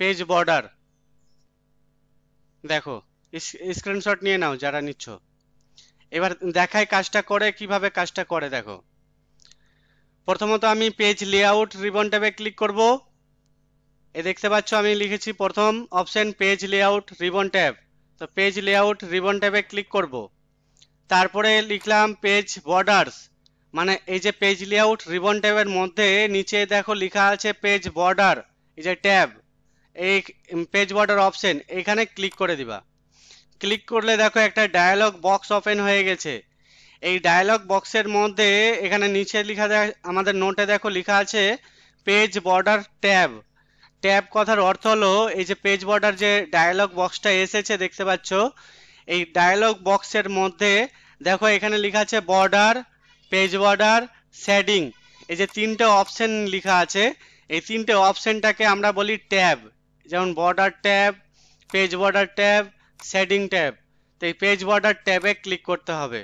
Page border দেখো screenshot নিয়ে নাও যারা নিচ্ছ এবার দেখায় কাজটা করে কিভাবে কাজটা করে দেখো প্রথমত আমি পেজ লেআউট রিবন ট্যাবে ক্লিক করব এ দেখতে পাচ্ছ আমি লিখেছি প্রথম option page layout ribbon tab তো পেজ লেআউট রিবন ট্যাবে ক্লিক করব তারপরে লিখলাম পেজ বর্ডার্স মানে এই যে পেজ লেআউট রিবন ট্যাবের মধ্যে নিচে দেখো লেখা আছে পেজ বর্ডার এই যে ট্যাব এই পেজ বর্ডার অপশন এখানে ক্লিক করে দিবা ক্লিক করলে দেখো একটা ডায়ালগ বক্স ওপেন হয়ে গেছে এই ডায়ালগ বক্সের মধ্যে এখানে নিচে লেখা আমাদের নোটে দেখো লেখা আছে পেজ বর্ডার ট্যাব ট্যাব কথার অর্থ হলো এই যে পেজ বর্ডার যে ডায়ালগ বক্সটা এসেছে দেখতে পাচ্ছ এই ডায়ালগ বক্সের মধ্যে দেখো এখানে লেখা আছে বর্ডার পেজ বর্ডার শেডিং এই যে তিনটে অপশন লেখা আছে এই তিনটে অপশনটাকে আমরা বলি ট্যাব যেমন border tab page border tab shading tab তো এই পেজ বর্ডার ট্যাবে ক্লিক করতে হবে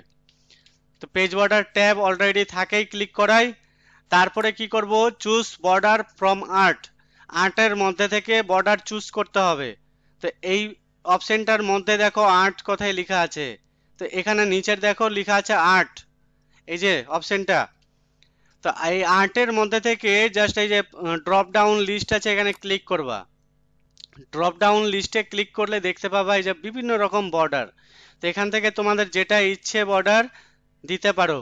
তো পেজ বর্ডার ট্যাব অলরেডি থাকেই ক্লিক করাই তারপরে কি করব চুজ বর্ডার ফ্রম আর্ট আর্টের মধ্যে থেকে বর্ডার চুজ করতে হবে তো এই অপশানটার মধ্যে দেখো আর্ট কোথায় লেখা আছে তো এখানে নিচের দেখো লেখা আছে আর্ট এই যে অপশানটা তো এই আর্টের মধ্যে থেকে জাস্ট এই যে ড্রপ ডাউন লিস্ট আছে এখানে ক্লিক করবা ড্রপ ডাউন লিস্টে ক্লিক করলে দেখতে পাবা এই যে বিভিন্ন রকম বর্ডার তো এখান থেকে তোমাদের যেটা ইচ্ছে বর্ডার দিতে পারো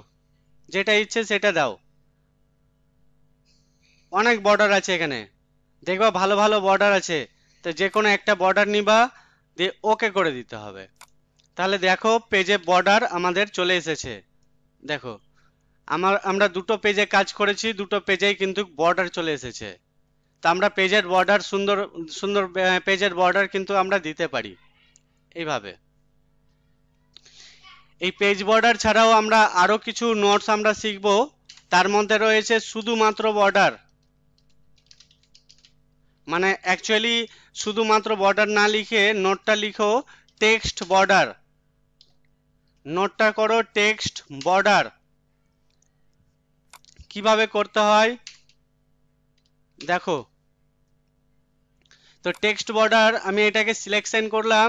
যেটা ইচ্ছে সেটা দাও অনেক বর্ডার আছে এখানে দেখবা ভালো ভালো বর্ডার আছে তো যে কোনো একটা বর্ডার নিবা দিয়ে ওকে করে দিতে হবে তাহলে দেখো পেজে বর্ডার আমাদের চলে এসেছে দেখো আমার আমরা দুটো পেজে কাজ করেছি দুটো পেজেই কিন্তু বর্ডার চলে এসেছে তা আমরা পেজের বর্ডার সুন্দর সুন্দর পেজের বর্ডার কিন্তু আমরা দিতে পারি এইভাবে এই পেজ বর্ডার ছাড়াও আমরা আরও কিছু নোটস আমরা শিখব তার মধ্যে রয়েছে শুধুমাত্র বর্ডার মানে অ্যাকচুয়ালি শুধুমাত্র বর্ডার না লিখে নোটটা লিখো টেক্সট বর্ডার নোটটা করো টেক্সট বর্ডার কিভাবে করতে হয় দেখো তো টেক্সট বর্ডার আমি এটাকে সিলেকশন করলাম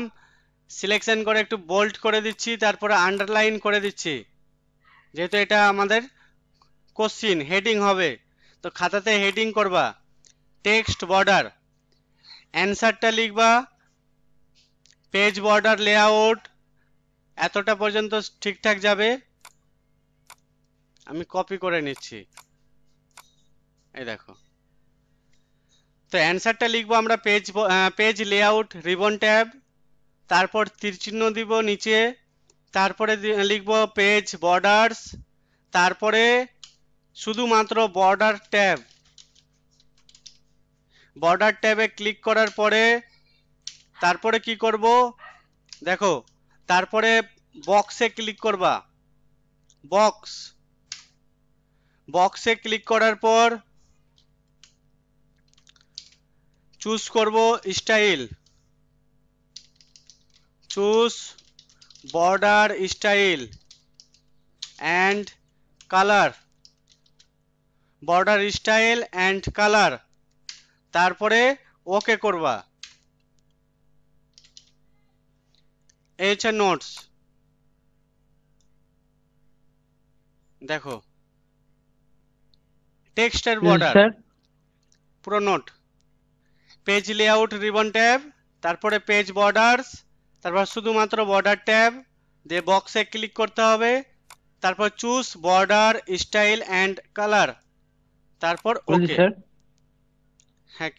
সিলেকশন করে একটু বোল্ড করে দিচ্ছি তারপরে আন্ডারলাইন করে দিচ্ছি যেহেতু এটা আমাদের কোশ্চিন হেডিং হবে তো খাতাতে হেডিং করবা টেক্সট বর্ডার অ্যান্সারটা লিখবা পেজ বর্ডার লেআউট এতটা পর্যন্ত ঠিকঠাক যাবে আমি কপি করে নিচ্ছি এই দেখো তো অ্যান্সারটা লিখবো আমরা page page layout ribbon tab তারপর তীরচিহ্ন দিব নিচে তারপরে লিখব পেজ বর্ডার্স তারপরে শুধুমাত্র বর্ডার ট্যাব বর্ডার ট্যাবে ক্লিক করার পরে তারপরে কি করব দেখো তারপরে বক্সে ক্লিক করবা বক্স বক্সে ক্লিক করার পর চুজ করব style choose border style and colour border style and colour তারপরে ওকে করবা এই হচ্ছে নোটস দেখো টেক্সটের বর্ডার পুরো note page layout ribbon tab তারপরে পেজ বর্ডার্স তারপর শুধুমাত্র বর্ডার ট্যাব দে বক্সে ক্লিক করতে হবে তারপর choose border style and colour তারপর ওকে হ্যাঁ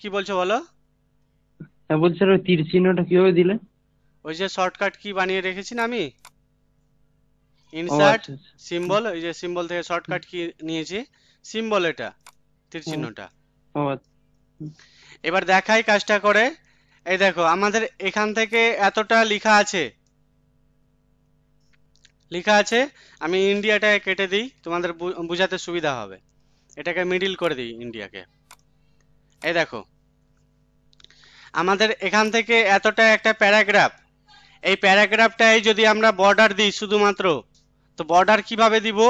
কি বলছো বলো হ্যাঁ বলছি ওই তীর চিহ্নটা কিভাবে দিলে ওই যে শর্টকাট কি বানিয়ে রেখেছি না আমি ইনসার্ট আচ্ছা, আচ্ছা। সিম্বল ওই যে সিম্বল থেকে শর্টকাট কি নিয়েছি সিম্বল এটা তীর চিহ্নটা ও আচ্ছা এবার দেখাই কাজটা করে এই দেখো আমাদের এখান থেকে এতটা লেখা আছে লেখা আছে আমি ইন্ডিয়াটা কেটে দিই তোমাদের বুঝাতে সুবিধা হবে এটাকে মিডিল করে দিই ইন্ডিয়াকে এই দেখো আমাদের এখান থেকে এতটা একটা প্যারাগ্রাফ এই প্যারাগ্রাফটাই যদি আমরা বর্ডার দিই শুধুমাত্র তো বর্ডার কিভাবে দিব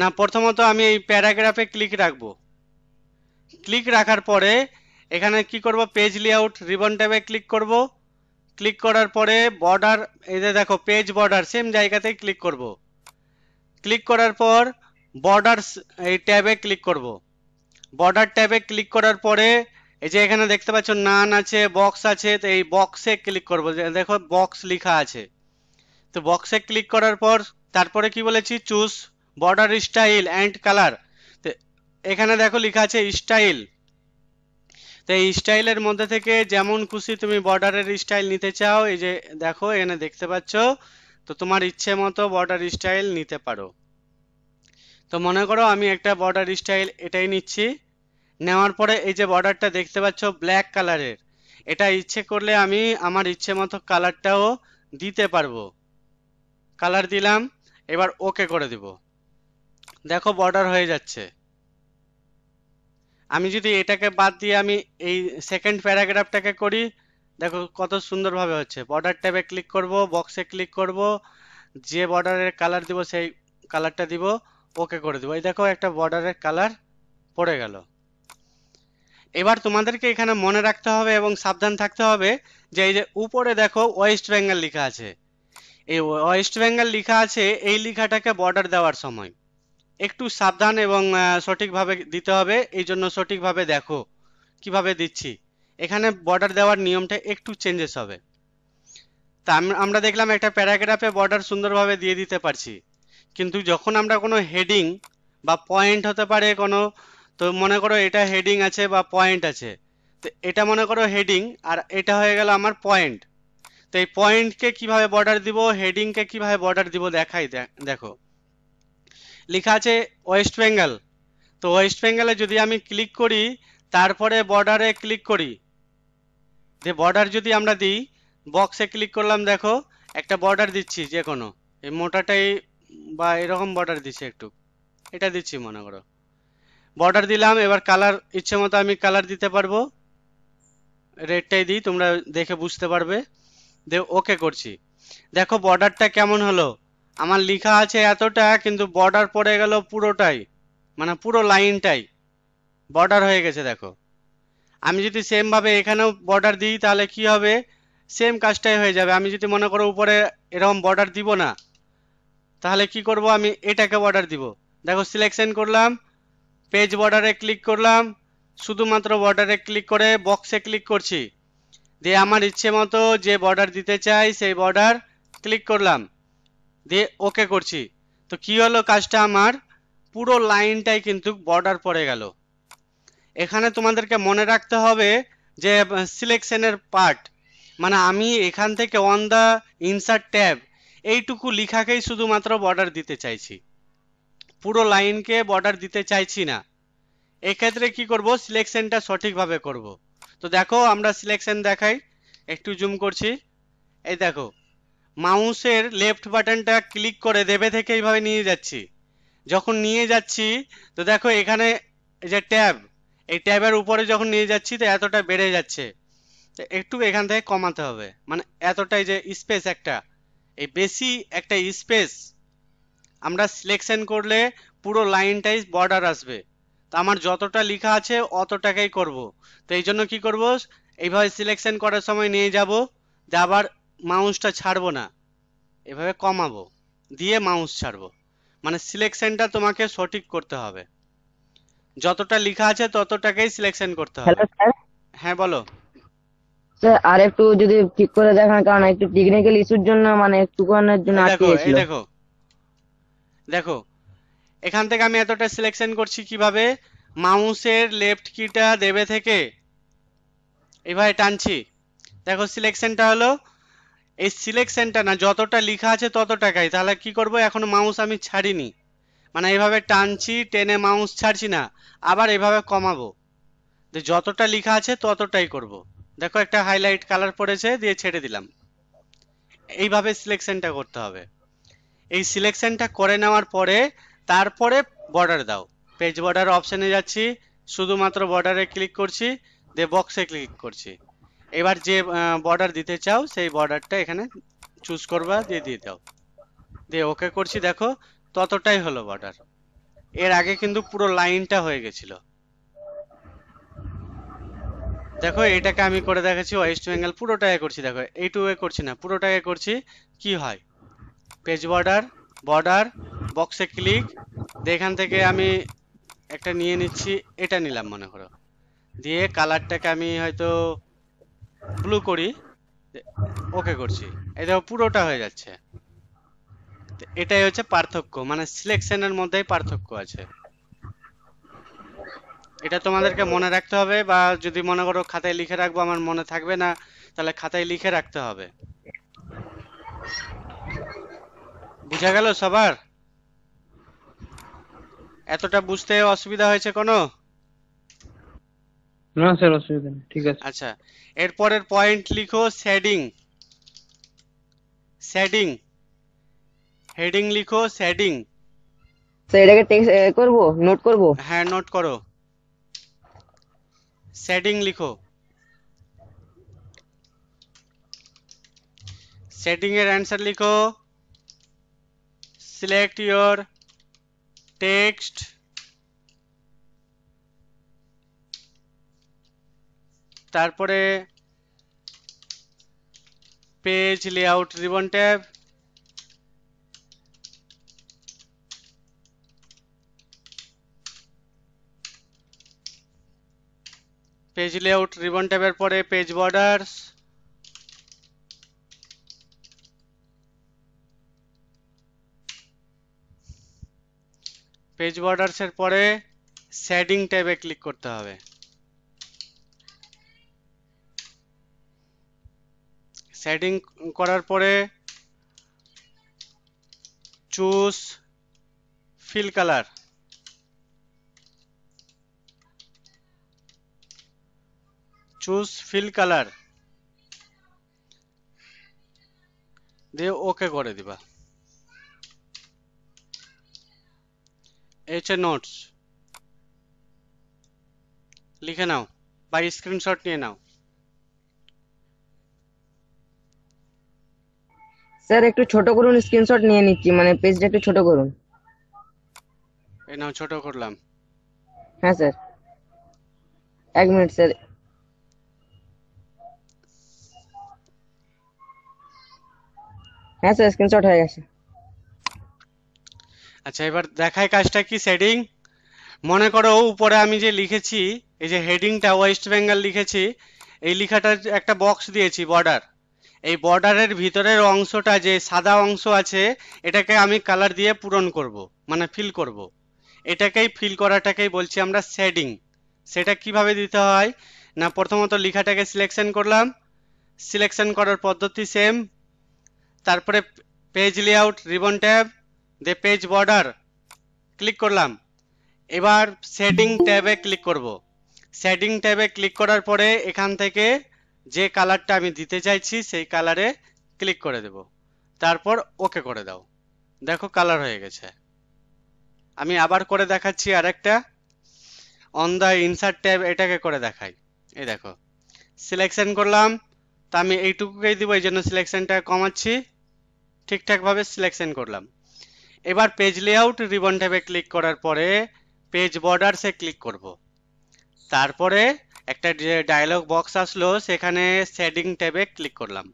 না প্রথমত আমি এই প্যারাগ্রাফে ক্লিক রাখব ক্লিক রাখার পরে এখানে কি করব পেজ লেআউট রিবন ট্যাবে ক্লিক করব ক্লিক করার পরে বর্ডার এই যে দেখো পেজ বর্ডার সেম জায়গাতেই ক্লিক করব ক্লিক করার পর বর্ডারস এই ট্যাবে ক্লিক করব বর্ডার ট্যাবে ক্লিক করার পরে এই যে এখানে দেখতে পাচ্ছ নান আছে বক্স আছে তো এই বক্সে ক্লিক করব দেখো বক্স লেখা আছে তো বক্সে ক্লিক করার পর তারপরে কি বলেছি choose border style and colour তো এখানে দেখো লেখা আছে স্টাইল তো এই স্টাইলের মধ্যে থেকে যেমন খুশি তুমি বর্ডারের স্টাইল নিতে চাও এই যে দেখো এখানে দেখতে পাচ্ছ তো তোমার ইচ্ছে মতো বর্ডার স্টাইল নিতে পারো তো মনে করো আমি একটা বর্ডার স্টাইল এটাই নিচ্ছি নেওয়ার পরে এই যে বর্ডারটা দেখতে পাচ্ছ ব্ল্যাক কালারের এটা ইচ্ছে করলে আমি আমার ইচ্ছে মতো কালারটাও দিতে পারবো কালার দিলাম এবার ওকে করে দিব দেখো বর্ডার হয়ে যাচ্ছে আমি যদি এটাকে বাদ দিয়ে আমি এই সেকেন্ড প্যারাগ্রাফটাকে করি দেখো কত সুন্দরভাবে হচ্ছে বর্ডার ট্যাবে ক্লিক করব বক্সে ক্লিক করব যে বর্ডারের কালার দিব সেই কালারটা দিব ওকে করে দেবো এই দেখো একটা বর্ডারের কালার পড়ে গেল এবার তোমাদেরকে এখানে মনে রাখতে হবে এবং সাবধান থাকতে হবে যে এই যে উপরে দেখো ওয়েস্ট বেঙ্গল লেখা আছে এই ওয়েস্ট বেঙ্গল লেখা আছে এই লেখাটাকে বর্ডার দেওয়ার সময় একটু সাবধান এবং সঠিকভাবে দিতে হবে এই জন্য সঠিকভাবে দেখো কিভাবে দিচ্ছি এখানে বর্ডার দেওয়ার নিয়মটা একটু চেঞ্জেস হবে তা আমরা দেখলাম একটা প্যারাগ্রাফে বর্ডার সুন্দরভাবে দিয়ে দিতে পারছি কিন্তু যখন আমরা কোনো হেডিং বা পয়েন্ট হতে পারে কোনো তো মনে করো এটা হেডিং আছে বা পয়েন্ট আছে তো এটা মনে করো হেডিং আর এটা হয়ে গেল আমার পয়েন্ট তো এই পয়েন্টকে কীভাবে বর্ডার দিব হেডিংকে কীভাবে বর্ডার দিব দেখাই দেখো লেখা আছে ওয়েস্ট বেঙ্গল তো ওয়েস্ট বেঙ্গলে যদি আমি ক্লিক করি তারপরে বর্ডারে ক্লিক করি যে বর্ডার যদি আমরা দিই বক্সে ক্লিক করলাম দেখো একটা বর্ডার দিচ্ছি যে কোনো এই মোটাটাই বা এরকম বর্ডার দিচ্ছি একটু এটা দিচ্ছি মনে করো বর্ডার দিলাম এবার কালার ইচ্ছে মতো আমি কালার দিতে পারবো রেডটাই দিই তোমরা দেখে বুঝতে পারবে দে ওকে করছি দেখো বর্ডারটা কেমন হলো আমার লেখা আছে এতটা কিন্তু বর্ডার পড়ে গেল পুরোটাই মানে পুরো লাইনটাই বর্ডার হয়ে গেছে দেখো আমি যদি সেমভাবে এখানেও বর্ডার দিই তাহলে কি হবে সেম কাজটাই হয়ে যাবে আমি যদি মনে করো উপরে এরকম বর্ডার দিব না তাহলে কি করব আমি এটাকে বর্ডার দিব দেখো সিলেকশন করলাম পেজ বর্ডারে ক্লিক করলাম শুধুমাত্র বর্ডারে ক্লিক করে বক্সে ক্লিক করছি দিয়ে আমার ইচ্ছে মতো যে বর্ডার দিতে চাই সেই বর্ডার ক্লিক করলাম দিয়ে ওকে করছি তো কি হলো কাজটা আমার পুরো লাইনটাই কিন্তু বর্ডার পড়ে গেল এখানে তোমাদেরকে মনে রাখতে হবে যে সিলেকশনের পার্ট মানে আমি এখান থেকে অন দ্য ইনসার্ট ট্যাব এইটুকু লিখাকেই শুধুমাত্র বর্ডার দিতে চাইছি পুরো লাইনকে বর্ডার দিতে চাইছি না এক্ষেত্রে কি করব সিলেকশনটা সঠিকভাবে করব তো দেখো আমরা সিলেকশন দেখাই একটু জুম করছি এই দেখো মাউসের লেফট বাটনটা ক্লিক করে দেবে থেকে এইভাবে নিয়ে যাচ্ছি যখন নিয়ে যাচ্ছি তো দেখো এখানে যে ট্যাব এই ট্যাবের উপরে যখন নিয়ে যাচ্ছি তো এতটা বেড়ে যাচ্ছে একটু এখান থেকে কমাতে হবে মানে এতটাই যে স্পেস একটা এই বেশি একটা স্পেস আমরা সিলেকশন করলে পুরো লাইনটাই বর্ডার আসবে তো আমার যতটা লেখা আছে অতটাকেই করব তো এই জন্য কী করবো এইভাবে সিলেকশন করার সময় নিয়ে যাব যে আবার মাউসটা ছাড়বো না এভাবে কমাবো দিয়ে মাউস ছাড়বো মানে সিলেকশনটা তোমাকে সঠিক করতে হবে যতটা লেখা আছে ততটাকেই সিলেকশন করতে হবে হ্যাঁ বলো স্যার আর একটু যদি ঠিক করে দেখান কারণ একটু টেকনিক্যাল ইস্যুর জন্য মানে একটুখানের জন্য আটকে দেখো দেখো দেখো এখান থেকে আমি এতটা সিলেকশন করছি কিভাবে মাউসের লেফট কিটা দেবে থেকে এভাবে টানছি দেখো সিলেকশনটা হলো এই সিলেকশনটা না যতটা লেখা আছে তত টাকাই তাহলে কি করব এখন মাউস আমি ছাড়িনি মানে এভাবে টানছি টেনে মাউস ছাড়ছি না আবার এভাবে কমাবো যতটা লেখা আছে ততটাই করব দেখো একটা হাইলাইট কালার পড়েছে দিয়ে ছেড়ে দিলাম এইভাবে সিলেকশনটা করতে হবে এই সিলেকশনটা করে নেওয়ার পরে তারপরে বর্ডার দাও পেজ বর্ডার অপশানে যাচ্ছি শুধুমাত্র বর্ডারে ক্লিক করছি দিয়ে বক্সে ক্লিক করছি এবার যে বর্ডার দিতে চাও সেই বর্ডারটা এখানে চুজ করবা দিয়ে দিয়ে দাও দিয়ে ওকে করছি দেখো ততটাই হলো বর্ডার এর আগে কিন্তু পুরো লাইনটা হয়ে গেছিল দেখো এটাকে আমি করে দেখাচ্ছি ওয়েস্ট বেঙ্গল পুরোটাই করছি দেখো এইটুকু করছি না পুরোটাকে করছি কি হয় পেজ বর্ডার বর্ডার বক্সে ক্লিক এখান থেকে আমি একটা নিয়ে নিচ্ছি এটা নিলাম মনে করো দিয়ে কালারটাকে আমি হয়তো ব্লু করি ওকে করছি এই দেখো পুরোটা হয়ে যাচ্ছে এটাই হচ্ছে পার্থক্য মানে সিলেকশনের মধ্যেই পার্থক্য আছে এটা তোমাদেরকে মনে রাখতে হবে বা যদি মনে করো খাতায় লিখে রাখবো আমার মনে থাকবে না তাহলে খাতায় লিখে রাখতে হবে বুঝা গেল সবার এতটা বুঝতে অসুবিধা হয়েছে কোনো না স্যার অসুবিধা নেই ঠিক আছে আচ্ছা এরপরের পয়েন্ট লিখো শেডিং শেডিং হেডিং লিখো শেডিং তো এটাকে টেক্সট করব নোট করব হ্যাঁ নোট করো শেডিং লিখো শেডিং এর आंसर লিখো সিলেক্ট ইওর টেক্সট তারপরে page layout ribbon tab page layout ribbon ট্যাবের পরে পেজ বর্ডার্স পেজ বর্ডার্সের পরে শ্যাডিং ট্যাবে ক্লিক করতে হবে সেটিং করার পরে choose fill colour choose fill colour দিয়ে ওকে করে দিবা এইচ এ নোটস লিখে নাও বা স্ক্রিনশট নিয়ে নাও স্যার একটু ছোট করুন স্ক্রিনশট নিয়ে নিচ্ছি মানে পেজটা একটু ছোট করুন এই নাও ছোট করলাম হ্যাঁ স্যার এক মিনিট স্যার হ্যাঁ স্যার স্ক্রিনশট হয়ে গেছে আচ্ছা এবার দেখায় কাজটা কি সেটিং মনে করো উপরে আমি যে লিখেছি এই যে হেডিংটা ওয়েস্ট বেঙ্গল লিখেছি এই লেখাটার একটা বক্স দিয়েছি বর্ডার এই বর্ডারের ভিতরের অংশটা যে সাদা অংশ আছে এটাকে আমি কালার দিয়ে পূরণ করব মানে ফিল করব। এটাকেই ফিল করাটাকেই বলছি আমরা শেডিং সেটা কিভাবে দিতে হয় না প্রথমত লেখাটাকে সিলেকশন করলাম সিলেকশন করার পদ্ধতি সেম তারপরে page layout ribbon tab the page border click করলাম এবার শেডিং ট্যাবে ক্লিক করব শেডিং ট্যাবে ক্লিক করার পরে এখান থেকে যে কালারটা আমি দিতে চাইছি সেই কালারে ক্লিক করে দেব তারপর ওকে করে দাও দেখো কালার হয়ে গেছে আমি আবার করে দেখাচ্ছি আর একটা অন দ্য ইনসার্ট ট্যাব এটাকে করে দেখাই এই দেখো সিলেকশন করলাম তা আমি এইটুকুকেই দেবো এই জন্য সিলেকশনটা কমাচ্ছি ঠিকঠাকভাবে সিলেকশন করলাম এবার পেজ লেআউট রিবন ট্যাবে ক্লিক করার পরে পেজ বর্ডার্সে ক্লিক করব তারপরে একটা যে ডায়লগ বক্স আসলো সেখানে সেটিং ট্যাবে ক্লিক করলাম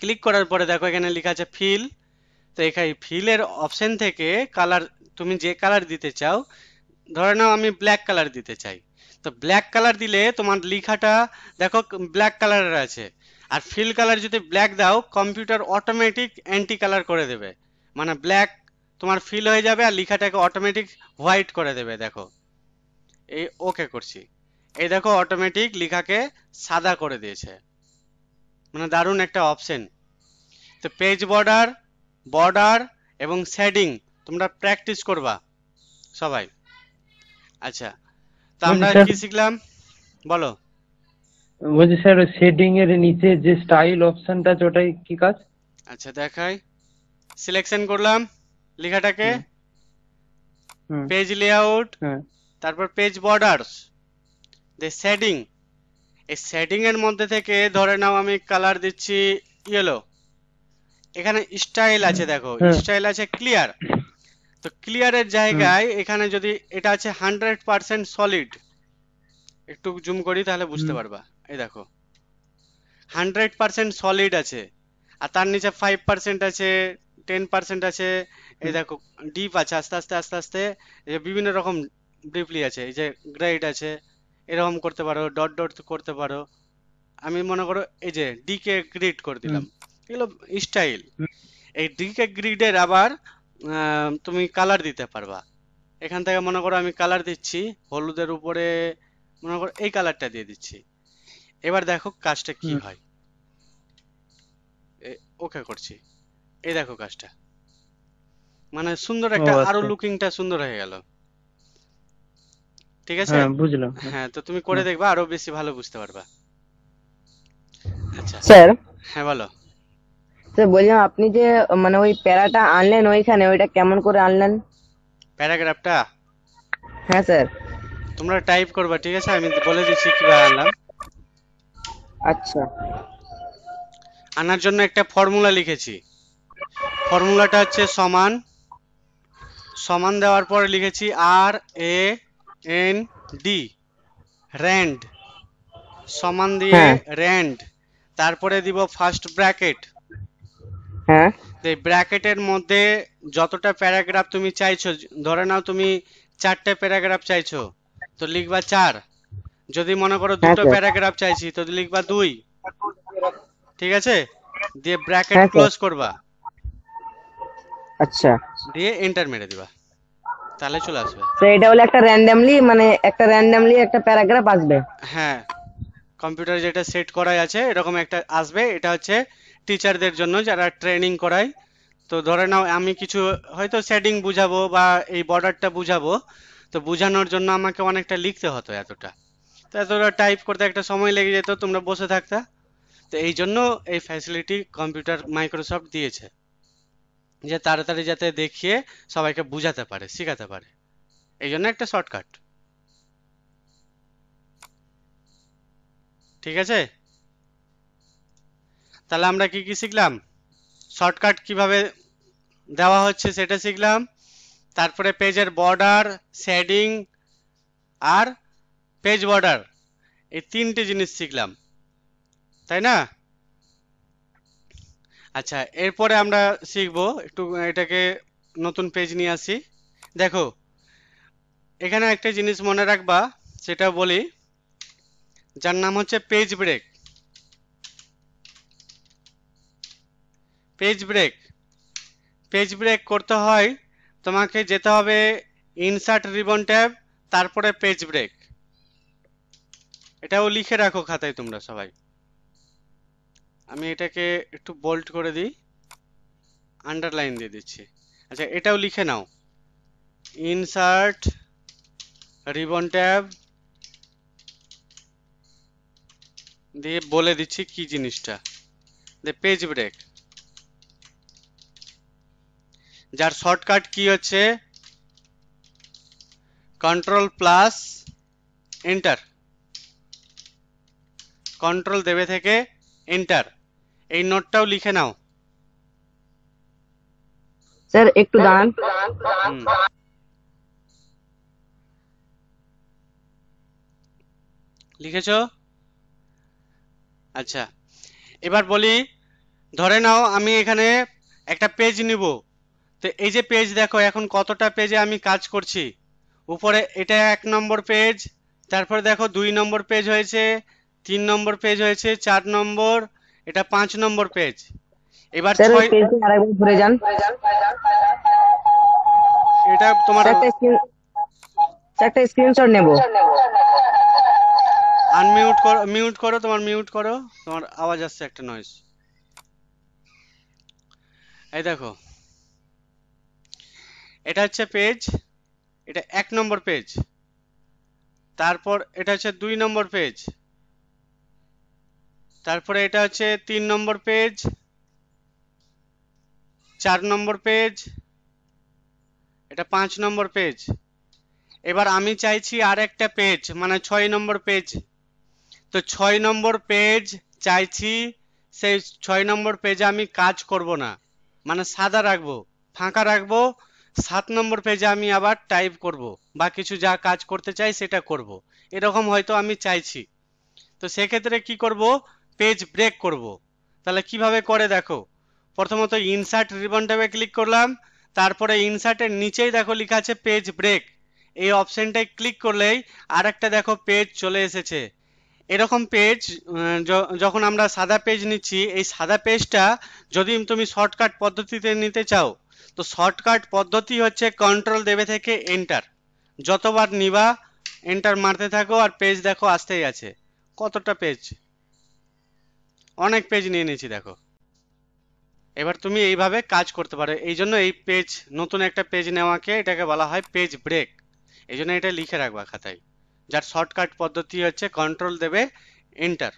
ক্লিক করার পরে দেখো এখানে লেখা আছে ফিল তো এখানে ফিলের অপশন থেকে কালার তুমি যে কালার দিতে চাও ধরে নাও আমি ব্ল্যাক কালার দিতে চাই তো ব্ল্যাক কালার দিলে তোমার লিখাটা দেখো ব্ল্যাক কালারের আছে আর ফিল কালার যদি ব্ল্যাক দাও কম্পিউটার অটোমেটিক অ্যান্টি কালার করে দেবে মানে ব্ল্যাক তোমার ফিল হয়ে যাবে আর লিখাটাকে অটোমেটিক হোয়াইট করে দেবে দেখো এই ওকে করছি এই দেখো অটোমেটিক লেখাকে সাদা করে দিয়েছে মানে দারুণ একটা অপশন তো পেজ বর্ডার বর্ডার এবং শেডিং তোমরা প্র্যাকটিস করবা সবাই আচ্ছা তো আমরা কি শিখলাম বলো বলছি স্যার শেডিং এর নিচে যে স্টাইল অপশনটা আছে ওটাই কি কাজ আচ্ছা দেখাই সিলেকশন করলাম লেখাটাকে পেজ লেআউট হ্যাঁ। তারপর পেজ বর্ডার্স দে শেডিং এই শেডিংয়ের মধ্যে থেকে ধরে নাও আমি কালার দিচ্ছি ইয়েলো এখানে স্টাইল আছে দেখো স্টাইল হ্যাঁ। আছে ক্লিয়ার তো ক্লিয়ারের জায়গায় এখানে যদি এটা আছে হান্ড্রেড পার্সেন্ট সলিড একটু জুম করি তাহলে বুঝতে পারবা এই দেখো হান্ড্রেড পার্সেন্ট সলিড আছে আর তার নিচে ফাইভ পার্সেন্ট আছে টেন পার্সেন্ট আছে এই দেখো ডিপ আছে আস্তে আস্তে আস্তে আস্তে বিভিন্ন রকম ডিপলি আছে এই যে গ্রেড আছে এরকম করতে পারো ডট ডট করতে পারো আমি মনে করো এই যে ডিকে গ্রিড করে দিলাম এগুলো স্টাইল এই ডিকে গ্রিডের আবার তুমি কালার দিতে পারবা এখান থেকে মনে করো আমি কালার দিচ্ছি হলুদের উপরে মনে করো এই কালারটা দিয়ে দিচ্ছি এবার দেখো কাজটা কি হয় ওকে করছি এই দেখো কাজটা মানে সুন্দর একটা আচ্ছা। আরো লুকিংটা সুন্দর হয়ে গেল ঠিক আছে হ্যাঁ বুঝলাম হ্যাঁ তো তুমি করে হ্যাঁ। দেখবা আরো বেশি ভালো বুঝতে পারবা আচ্ছা স্যার হ্যাঁ বলো স্যার বললাম আপনি যে মানে ওই প্যারাটা আনলেন ওইখানে ওইটা কেমন করে আনলেন প্যারাগ্রাফটা হ্যাঁ স্যার তোমরা টাইপ করবা ঠিক আছে আমি বলে দিচ্ছি কিভাবে আনলাম আচ্ছা আনার জন্য একটা ফর্মুলা লিখেছি ফর্মুলাটা হচ্ছে সমান সমান দেওয়ার পরে লিখেছি আর এ এন ডি র্যান্ড সমান দিয়ে হ্যাঁ। র্যান্ড তারপরে দিব ফার্স্ট ব্র্যাকেট হ্যাঁ এই ব্র্যাকেটের মধ্যে যতটা প্যারাগ্রাফ তুমি চাইছো ধরে নাও তুমি চারটে প্যারাগ্রাফ চাইছো তো লিখবা চার যদি মনে করো দুটো হ্যাঁ, প্যারাগ্রাফ চাইছি তো লিখবা দুই ঠিক আছে দিয়ে ব্র্যাকেট হ্যাঁ, ক্লোজ করবা আচ্ছা দিয়ে এন্টার মেরে দিবা তাহলে চলে আসবে তো এটা হলো একটা র্যান্ডমলি মানে একটা র্যান্ডমলি একটা প্যারাগ্রাফ আসবে হ্যাঁ কম্পিউটার যেটা সেট করাই আছে এরকম একটা আসবে এটা হচ্ছে টিচারদের জন্য যারা ট্রেনিং করায় তো ধরে নাও আমি কিছু হয়তো শেডিং বুঝাবো বা এই বর্ডারটা বুঝাবো তো বুঝানোর জন্য আমাকে অনেকটা লিখতে হতো এতটা তো এতটা টাইপ করতে একটা সময় লেগে যেত তোমরা বসে থাকতা তো এই জন্য এই ফ্যাসিলিটি কম্পিউটার মাইক্রোসফট দিয়েছে যে তাড়াতাড়ি যাতে দেখিয়ে সবাইকে বুঝাতে পারে শেখাতে পারে এই জন্য একটা শর্টকাট ঠিক আছে তাহলে আমরা কি কি শিখলাম শর্টকাট কিভাবে দেওয়া হচ্ছে সেটা শিখলাম তারপরে পেজের বর্ডার শেডিং আর পেজ বর্ডার এই তিনটে জিনিস শিখলাম তাই না আচ্ছা এরপরে আমরা শিখব একটু এটাকে নতুন পেজ নিয়ে আসি দেখো এখানে একটা জিনিস মনে রাখবা সেটা বলি যার নাম হচ্ছে page break page break page break করতে হয় তোমাকে যেতে হবে ইনসার্ট রিবন ট্যাব তারপরে পেজ ব্রেক এটাও লিখে রাখো খাতায় তোমরা সবাই আমি এটাকে একটু বোল্ড করে দিই আন্ডারলাইন দিয়ে দিচ্ছি আচ্ছা এটাও লিখে নাও ইনসার্ট রিবন ট্যাব দিয়ে বলে দিচ্ছি কি জিনিসটা দে পেজ ব্রেক যার শর্টকাট কি হচ্ছে কন্ট্রোল প্লাস এন্টার কন্ট্রোল দেবে থেকে এন্টার এই নোটটাও লিখে নাও স্যার একটু দাঁড়ান লিখেছো আচ্ছা এবার বলি ধরে নাও আমি এখানে একটা পেজ নিব তো এই যে পেজ দেখো এখন কতটা পেজে আমি কাজ করছি উপরে এটা এক নম্বর পেজ তারপরে দেখো দুই নম্বর পেজ হয়েছে তিন নম্বর পেজ হয়েছে চার নম্বর এটা পাঁচ নম্বর পেজ এবার ছয় ঘুরে যান এটা তোমার একটা স্ক্রিনশট নেব আনমিউট করো মিউট করো তোমার মিউট করো তোমার আওয়াজ আসছে একটা নয়েজ এই দেখো এটা হচ্ছে পেজ এটা এক নম্বর পেজ তারপর এটা হচ্ছে দুই নম্বর পেজ তারপরে এটা হচ্ছে তিন নম্বর পেজ চার নম্বর পেজ এটা পাঁচ নম্বর পেজ এবার আমি চাইছি আর একটা পেজ মানে ছয় নম্বর পেজ তো ছয় নম্বর পেজ চাইছি সেই ছয় নম্বর পেজে আমি কাজ করব না মানে সাদা রাখব ফাঁকা রাখবো সাত নম্বর পেজে আমি আবার টাইপ করব বা কিছু যা কাজ করতে চাই সেটা করব এরকম হয়তো আমি চাইছি তো সেক্ষেত্রে কি করব পেজ ব্রেক করব। তাহলে কিভাবে করে দেখো প্রথমত ইনসার্ট রিবন ট্যাবে ক্লিক করলাম তারপরে ইনসার্টের নিচেই দেখো লেখা আছে পেজ ব্রেক এই অপশানটায় ক্লিক করলেই আরেকটা দেখো পেজ চলে এসেছে এরকম পেজ যখন আমরা সাদা পেজ নিচ্ছি এই সাদা পেজটা যদি তুমি শর্টকাট পদ্ধতিতে নিতে চাও তো শর্টকাট পদ্ধতি হচ্ছে কন্ট্রোল দেবে থেকে এন্টার যতবার নিবা এন্টার মারতে থাকো আর পেজ দেখো আসতেই আছে কতটা পেজ অনেক পেজ নিয়ে নিয়েছি দেখো এবার তুমি এইভাবে কাজ করতে পারো এই জন্য এই পেজ নতুন একটা পেজ নেওয়াকে এটাকে বলা হয় পেজ ব্রেক এই জন্য এটা লিখে রাখবা খাতায় যার শর্টকাট পদ্ধতি হচ্ছে কন্ট্রোল দেবে এন্টার